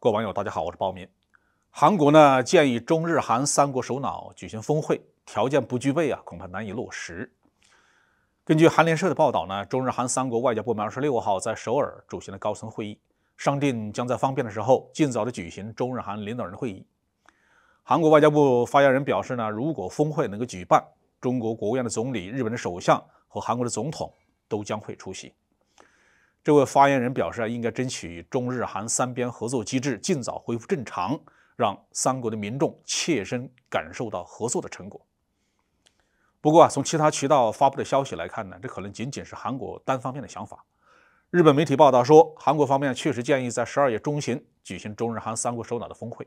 各位网友，大家好，我是鲍民。韩国呢建议中日韩三国首脑举行峰会，条件不具备啊，恐怕难以落实。根据韩联社的报道呢，中日韩三国外交部门二十六号在首尔举行了高层会议，商定将在方便的时候尽早的举行中日韩领导人会议。韩国外交部发言人表示呢，如果峰会能够举办，中国国务院的总理、日本的首相和韩国的总统都将会出席。这位发言人表示啊，应该争取中日韩三边合作机制尽早恢复正常，让三国的民众切身感受到合作的成果。不过啊，从其他渠道发布的消息来看呢，这可能仅仅是韩国单方面的想法。日本媒体报道说，韩国方面确实建议在十二月中旬举行中日韩三国首脑的峰会。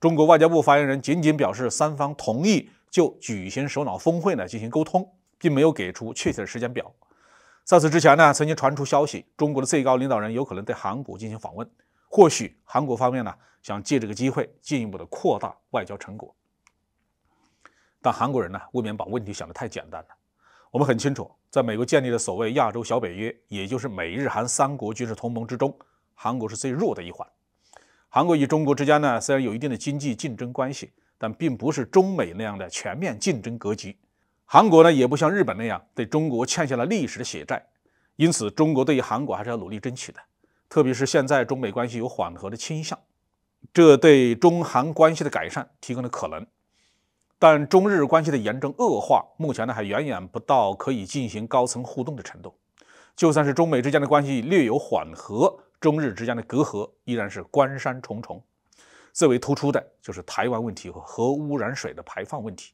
中国外交部发言人仅仅表示，三方同意就举行首脑峰会呢进行沟通，并没有给出确切的时间表。在此之前呢，曾经传出消息，中国的最高领导人有可能对韩国进行访问，或许韩国方面呢想借这个机会进一步的扩大外交成果。但韩国人呢，未免把问题想的太简单了。我们很清楚，在美国建立的所谓亚洲小北约，也就是美日韩三国军事同盟之中，韩国是最弱的一环。韩国与中国之间呢，虽然有一定的经济竞争关系，但并不是中美那样的全面竞争格局。韩国呢也不像日本那样对中国欠下了历史的血债，因此中国对于韩国还是要努力争取的。特别是现在中美关系有缓和的倾向，这对中韩关系的改善提供了可能。但中日关系的严重恶化，目前呢还远远不到可以进行高层互动的程度。就算是中美之间的关系略有缓和，中日之间的隔阂依然是关山重重。最为突出的就是台湾问题和核污染水的排放问题。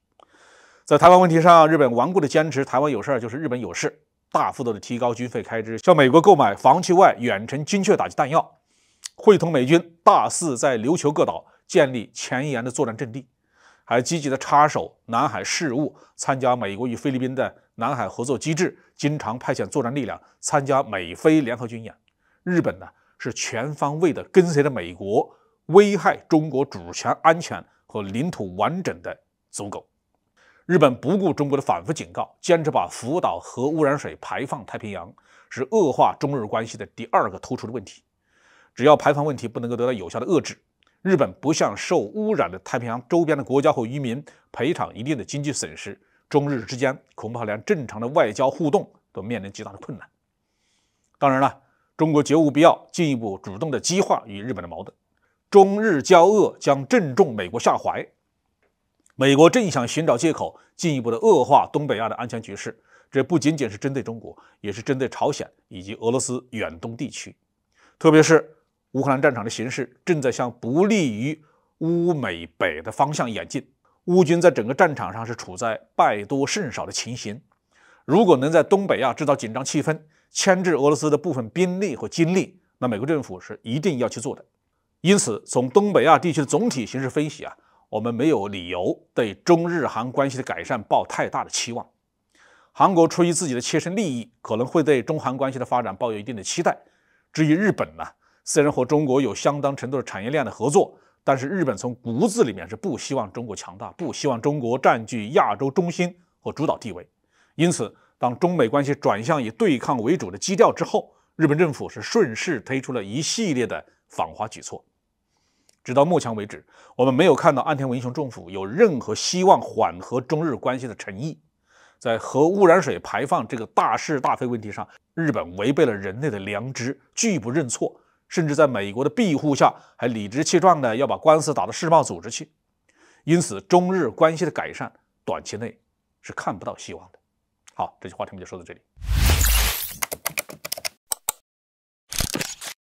在台湾问题上，日本顽固的坚持台湾有事儿就是日本有事，大幅度的提高军费开支，向美国购买防区外远程精确打击弹药，会同美军大肆在琉球各岛建立前沿的作战阵地，还积极的插手南海事务，参加美国与菲律宾的南海合作机制，经常派遣作战力量参加美菲联合军演。日本呢是全方位的跟随着美国，危害中国主权安全和领土完整的走狗。日本不顾中国的反复警告，坚持把福岛核污染水排放太平洋，是恶化中日关系的第二个突出的问题。只要排放问题不能够得到有效的遏制，日本不向受污染的太平洋周边的国家和渔民赔偿一定的经济损失，中日之间恐怕连正常的外交互动都面临极大的困难。当然了，中国绝无必要进一步主动的激化与日本的矛盾，中日交恶将正中美国下怀。美国正想寻找借口，进一步的恶化东北亚的安全局势。这不仅仅是针对中国，也是针对朝鲜以及俄罗斯远东地区。特别是乌克兰战场的形势正在向不利于乌美北的方向演进。乌军在整个战场上是处在败多胜少的情形。如果能在东北亚制造紧张气氛，牵制俄罗斯的部分兵力和精力，那美国政府是一定要去做的。因此，从东北亚地区的总体形势分析啊。我们没有理由对中日韩关系的改善抱太大的期望。韩国出于自己的切身利益，可能会对中韩关系的发展抱有一定的期待。至于日本呢，虽然和中国有相当程度的产业链的合作，但是日本从骨子里面是不希望中国强大，不希望中国占据亚洲中心和主导地位。因此，当中美关系转向以对抗为主的基调之后，日本政府是顺势推出了一系列的访华举措。直到目前为止，我们没有看到岸田文雄政府有任何希望缓和中日关系的诚意。在核污染水排放这个大是大非问题上，日本违背了人类的良知，拒不认错，甚至在美国的庇护下，还理直气壮地要把官司打到世贸组织去。因此，中日关系的改善短期内是看不到希望的。好，这期话题我们就说到这里。